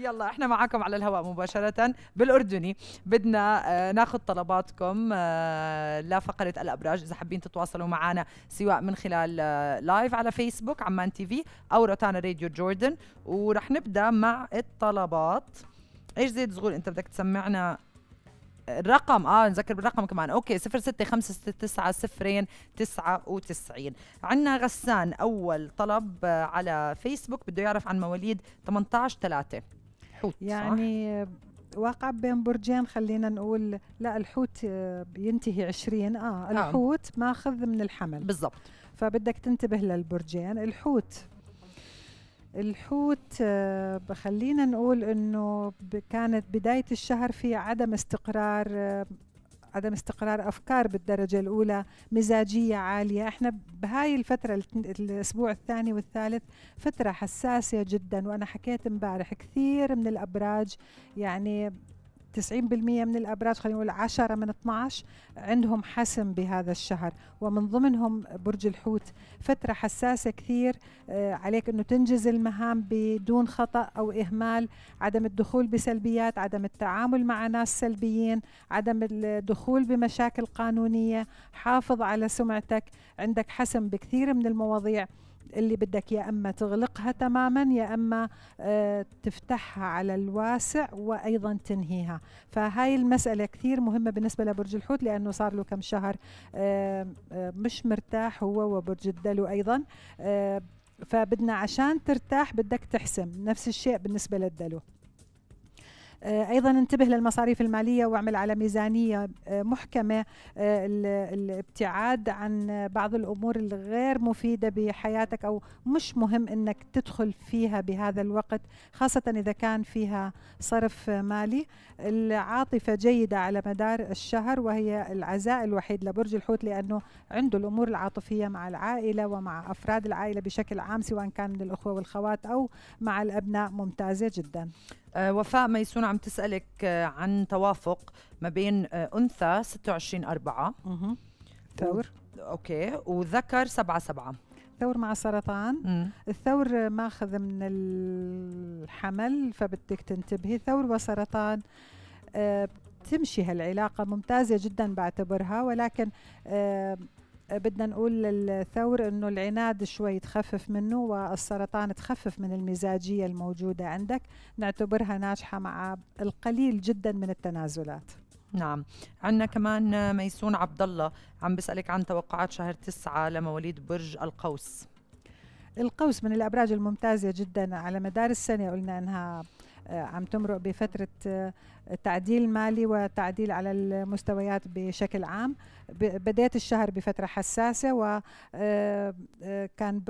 يلا احنا معاكم على الهواء مباشرة بالأردني بدنا آه، ناخذ طلباتكم آه، لفقرة الأبراج إذا حابين تتواصلوا معنا سواء من خلال لايف آه، على فيسبوك عمان تي في أو روتانا راديو جوردن ورح نبدأ مع الطلبات ايش زيد زغول انت بدك تسمعنا الرقم اه نذكر بالرقم كمان اوكي 06569 99 عندنا غسان اول طلب على فيسبوك بده يعرف عن مواليد 18 3 الحوت يعني صح؟ واقع بين برجين خلينا نقول لا الحوت آه، ينتهي 20 اه نعم. الحوت آه. ماخذ من الحمل بالضبط فبدك تنتبه للبرجين الحوت الحوت آه، خلينا نقول انه كانت بدايه الشهر في عدم استقرار آه، عدم استقرار افكار بالدرجه الاولى مزاجيه عاليه احنا بهاي الفتره الاسبوع الثاني والثالث فتره حساسه جدا وانا حكيت امبارح كثير من الابراج يعني 90% من الابراج خلينا نقول 10 من 12 عندهم حسم بهذا الشهر ومن ضمنهم برج الحوت فتره حساسه كثير آه، عليك انه تنجز المهام بدون خطا او اهمال عدم الدخول بسلبيات عدم التعامل مع ناس سلبيين عدم الدخول بمشاكل قانونيه حافظ على سمعتك عندك حسم بكثير من المواضيع اللي بدك يا اما تغلقها تماما يا اما آه، تفتحها على الواسع وايضا تنهيها فهاي المساله كثير مهمه بالنسبه لبرج الحوت لانه صار له كم شهر آه، آه، مش مرتاح هو وبرج الدلو ايضا فبدنا عشان ترتاح بدك تحسم نفس الشيء بالنسبه للدلو آه، ايضا انتبه للمصاريف الماليه واعمل على ميزانيه آه، محكمه آه، الابتعاد عن بعض الامور الغير مفيده بحياتك او مش مهم انك تدخل فيها بهذا الوقت خاصه اذا كان فيها صرف مالي العاطفه جيده على مدار الشهر وهي العزاء الوحيد لبرج الحوت لانه عنده الامور العاطفيه مع العائله ومع افراد العائله بشكل عام سواء كان من الاخوه والخوات او مع الابناء ممتازه جدا آه، وفاء ميسون عم تسألك آه، عن توافق ما بين آه، أنثى 26 4 ثور أوكي وذكر 7 7 الثور مع سرطان مم. الثور ماخذ من الحمل فبدك تنتبهي ثور وسرطان آه تمشي هالعلاقة ممتازة جدا بعتبرها ولكن آه بدنا نقول للثور انه العناد شوي تخفف منه والسرطان تخفف من المزاجيه الموجوده عندك نعتبرها ناجحه مع القليل جدا من التنازلات نعم عندنا كمان ميسون عبد الله عم بسألك عن توقعات شهر تسعة لمواليد برج القوس القوس من الأبراج الممتازة جدا على مدار السنة قلنا أنها آه، عم تمرق بفترة آه، تعديل مالي وتعديل على المستويات بشكل عام بدأت الشهر بفترة حساسة وكان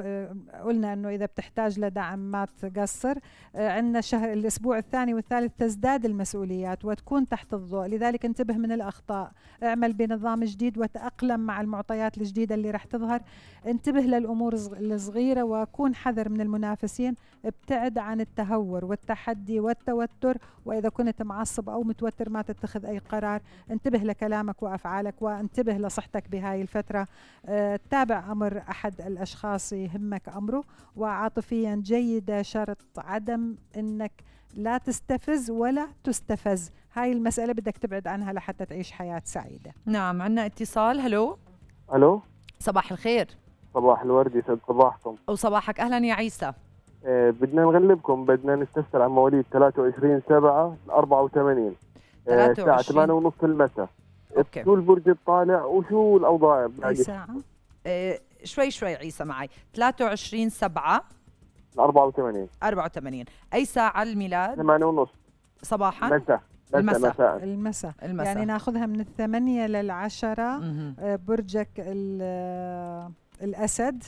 آه، قلنا أنه إذا بتحتاج لدعم ما تقصر عندنا الشهر الأسبوع الثاني والثالث تزداد المسؤوليات وتكون تحت الضوء لذلك انتبه من الأخطاء اعمل بنظام جديد وتأقلم مع المعطيات الجديدة اللي رح تظهر انتبه للأمور الصغيرة وكون حذر من المنافسين ابتعد عن التهور والتحدي والتوتر وإذا كنت معصب أو متوتر ما تتخذ أي قرار انتبه لكلامك وأفعالك وانتبه لصحتك بهاي الفترة آه، تابع أمر أحد الأشخاص يهمك أمره وعاطفيا جيدة شرط عدم أنك لا تستفز ولا تستفز هاي المسألة بدك تبعد عنها لحتى تعيش حياة سعيدة نعم عندنا اتصال هلو ألو صباح الخير صباح الورد يسعد صباحكم وصباحك أهلا يا عيسى آه، بدنا نغلبكم بدنا نستفسر عن مواليد 23 7 84 الساعة 8 ونص المساء اوكي شو البرج الطالع وشو الاوضاع بعد ساعة إيه شوي شوي عيسى معي 23 7 84 84 اي ساعة الميلاد؟ 8 ونص صباحا مساء المساء المساء المساء يعني ناخذها من الثمانية للعشرة آه، برجك آه، الأسد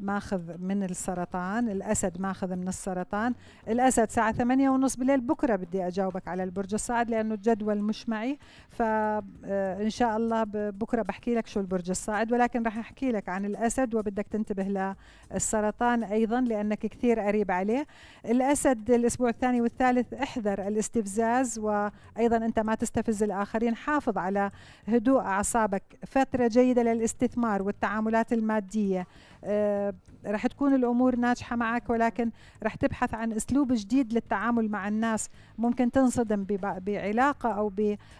ماخذ من السرطان الأسد ماخذ من السرطان الأسد ساعة ثمانية ونص بالليل بكرة بدي أجاوبك على البرج الصاعد لأنه الجدول مش معي فإن آه، شاء الله بكرة بحكي لك شو البرج الصاعد ولكن راح أحكي لك عن الأسد وبدك تنتبه للسرطان أيضا لأنك كثير قريب عليه الأسد الأسبوع الثاني والثالث احذر الاستفزاز وأيضا أنت ما تستفز الآخرين حافظ على هدوء أعصابك فترة جيدة للاستثمار والتعاملات المادية آه، رح تكون الامور ناجحه معك ولكن رح تبحث عن اسلوب جديد للتعامل مع الناس ممكن تنصدم بعلاقه او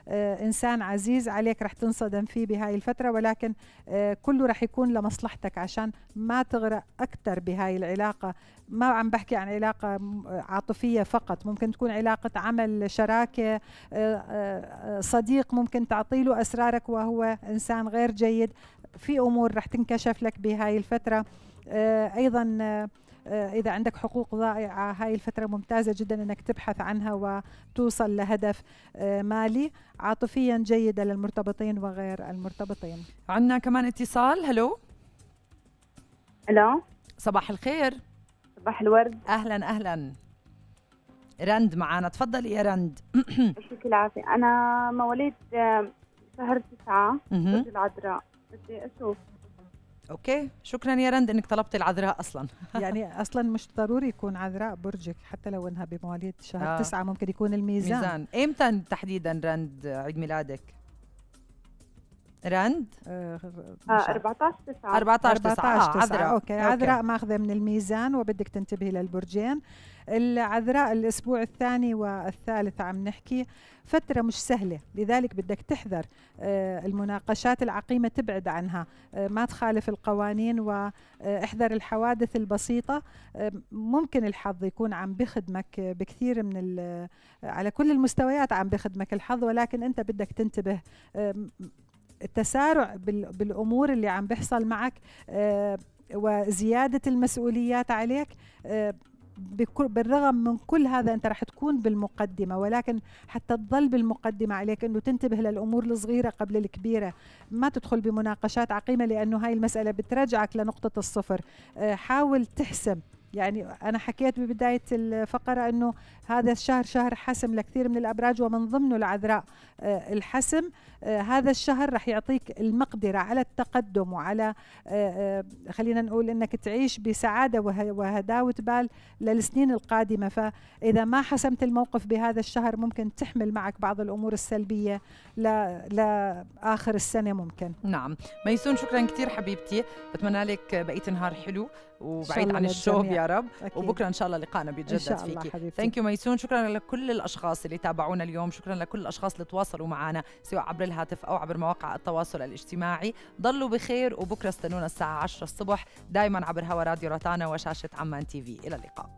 بانسان عزيز عليك رح تنصدم فيه بهاي الفتره ولكن آه، كله رح يكون لمصلحتك عشان ما تغرق اكثر بهاي العلاقه ما عم بحكي عن علاقه عاطفيه فقط ممكن تكون علاقه عمل شراكه آه، آه، صديق ممكن تعطي له اسرارك وهو انسان غير جيد في امور رح تنكشف لك بهاي الفتره آه، ايضا آه، اذا عندك حقوق ضائعه هاي الفتره ممتازه جدا انك تبحث عنها وتوصل لهدف آه، مالي عاطفيا جيده للمرتبطين وغير المرتبطين عندنا كمان اتصال هلو الو صباح الخير صباح الورد اهلا اهلا رند معنا تفضلي يا رند يعطيك العافيه انا مواليد شهر 9 العذراء بدي اشوف اوكي شكرا يا رند انك طلبتي العذراء اصلا يعني اصلا مش ضروري يكون عذراء برجك حتى لو انها بمواليد شهر آه. تسعة ممكن يكون الميزان ميزان امتى تحديدا رند عيد ميلادك رند آه 14 9 14 9 عذراء أوكي. اوكي عذراء ماخذه من الميزان وبدك تنتبهي للبرجين العذراء الاسبوع الثاني والثالث عم نحكي فتره مش سهله لذلك بدك تحذر آه، المناقشات العقيمه تبعد عنها آه، ما تخالف القوانين واحذر آه، الحوادث البسيطه ممكن الحظ يكون عم بخدمك بكثير من على كل المستويات عم بخدمك الحظ ولكن انت بدك تنتبه التسارع بالامور اللي عم بيحصل معك آه، وزياده المسؤوليات عليك آه، بالرغم من كل هذا انت رح تكون بالمقدمه ولكن حتى تضل بالمقدمه عليك انه تنتبه للامور الصغيره قبل الكبيره ما تدخل بمناقشات عقيمه لانه هاي المساله بترجعك لنقطه الصفر آه، حاول تحسم يعني انا حكيت ببدايه الفقره انه هذا الشهر شهر حسم لكثير من الابراج ومن ضمنه العذراء آه، الحسم آه، هذا الشهر رح يعطيك المقدره على التقدم وعلى آه، خلينا نقول انك تعيش بسعاده وهداوه بال للسنين القادمه فاذا ما حسمت الموقف بهذا الشهر ممكن تحمل معك بعض الامور السلبيه لاخر السنه ممكن نعم ميسون شكرا كثير حبيبتي بتمنى لك بقيه نهار حلو وبعيد عن الشوب يا رب أكيد. وبكره ان شاء الله لقائنا بيتجدد إن شاء الله فيكي حبيبتي. ثانك يو ميسون شكرا لكل الاشخاص اللي تابعونا اليوم شكرا لكل الاشخاص اللي تواصلوا معنا سواء عبر الهاتف او عبر مواقع التواصل الاجتماعي ضلوا بخير وبكره استنونا الساعه 10 الصبح دائما عبر هوا راديو روتانا وشاشه عمان تي في الى اللقاء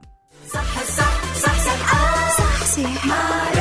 صح صح صح صح, صح, صح, صح, صح, صح, صح, صح, صح